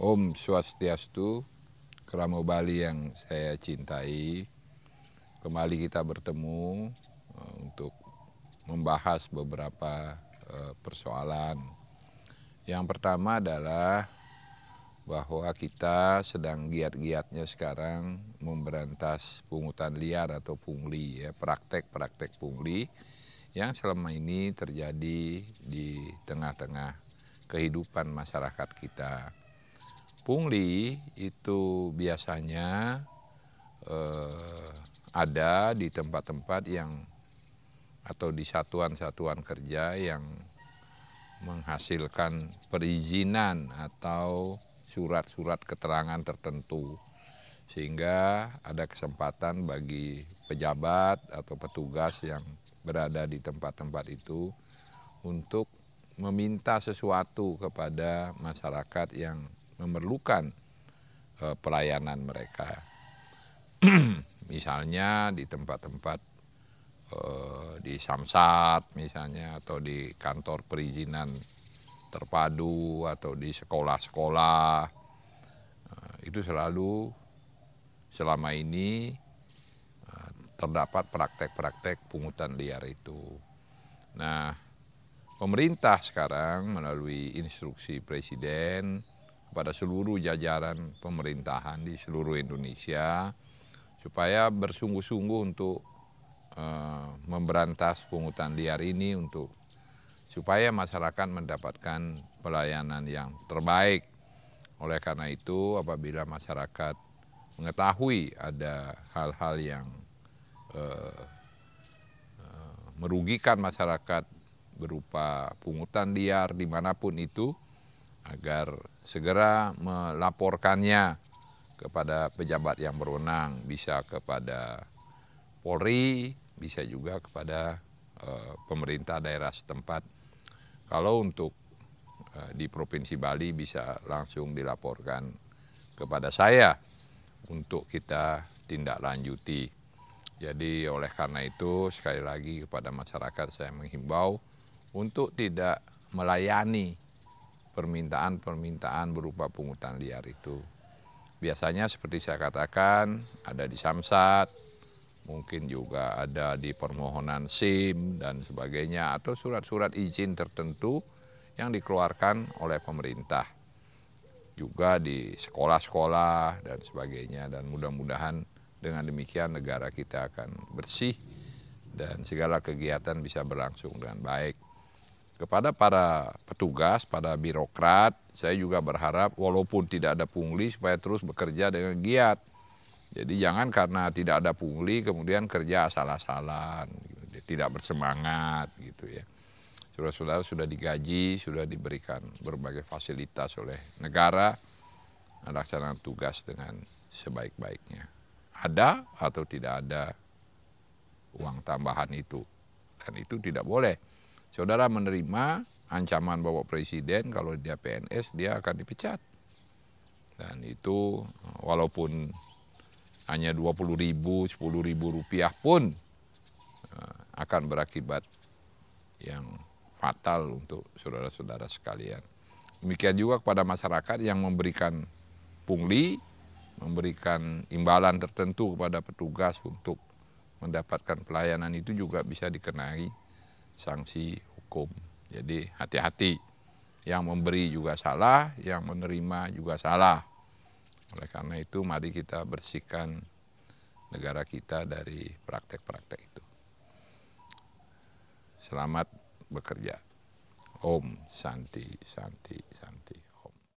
Om Swastiastu, Kramo Bali yang saya cintai. Kembali kita bertemu eh, untuk membahas beberapa eh, persoalan. Yang pertama adalah bahwa kita sedang giat-giatnya sekarang memberantas pungutan liar atau pungli ya, praktek-praktek pungli yang selama ini terjadi di tengah-tengah kehidupan masyarakat kita. Pungli itu biasanya eh, ada di tempat-tempat yang atau di satuan-satuan kerja yang menghasilkan perizinan atau surat-surat keterangan tertentu sehingga ada kesempatan bagi pejabat atau petugas yang berada di tempat-tempat itu untuk meminta sesuatu kepada masyarakat yang memerlukan uh, pelayanan mereka. misalnya di tempat-tempat uh, di Samsat misalnya atau di kantor perizinan terpadu atau di sekolah-sekolah uh, itu selalu selama ini terdapat praktek-praktek pungutan liar itu. Nah, pemerintah sekarang melalui instruksi presiden kepada seluruh jajaran pemerintahan di seluruh Indonesia supaya bersungguh-sungguh untuk uh, memberantas pungutan liar ini untuk supaya masyarakat mendapatkan pelayanan yang terbaik. Oleh karena itu, apabila masyarakat mengetahui ada hal-hal yang uh, uh, merugikan masyarakat berupa pungutan liar dimanapun itu, agar segera melaporkannya kepada pejabat yang berwenang, bisa kepada Polri, bisa juga kepada e, pemerintah daerah setempat. Kalau untuk e, di Provinsi Bali bisa langsung dilaporkan kepada saya untuk kita tindak lanjuti. Jadi oleh karena itu sekali lagi kepada masyarakat saya menghimbau untuk tidak melayani permintaan-permintaan berupa pungutan liar itu. Biasanya seperti saya katakan ada di Samsat, mungkin juga ada di permohonan SIM dan sebagainya atau surat-surat izin tertentu yang dikeluarkan oleh pemerintah. Juga di sekolah-sekolah dan sebagainya dan mudah-mudahan dengan demikian negara kita akan bersih dan segala kegiatan bisa berlangsung dengan baik kepada para petugas, pada birokrat, saya juga berharap walaupun tidak ada pungli supaya terus bekerja dengan giat. Jadi jangan karena tidak ada pungli kemudian kerja asal-asalan, gitu. tidak bersemangat gitu ya. Saudara-saudara sudah digaji, sudah diberikan berbagai fasilitas oleh negara, melaksanakan tugas dengan sebaik-baiknya. Ada atau tidak ada uang tambahan itu, dan itu tidak boleh Saudara menerima ancaman Bapak Presiden kalau dia PNS dia akan dipecat. Dan itu walaupun hanya 20 ribu, 10 ribu rupiah pun eh, akan berakibat yang fatal untuk saudara-saudara sekalian. Demikian juga kepada masyarakat yang memberikan pungli, memberikan imbalan tertentu kepada petugas untuk mendapatkan pelayanan itu juga bisa dikenai sanksi hukum. Jadi hati-hati. Yang memberi juga salah, yang menerima juga salah. Oleh karena itu mari kita bersihkan negara kita dari praktek-praktek itu. Selamat bekerja. Om Santi, Santi, Santi.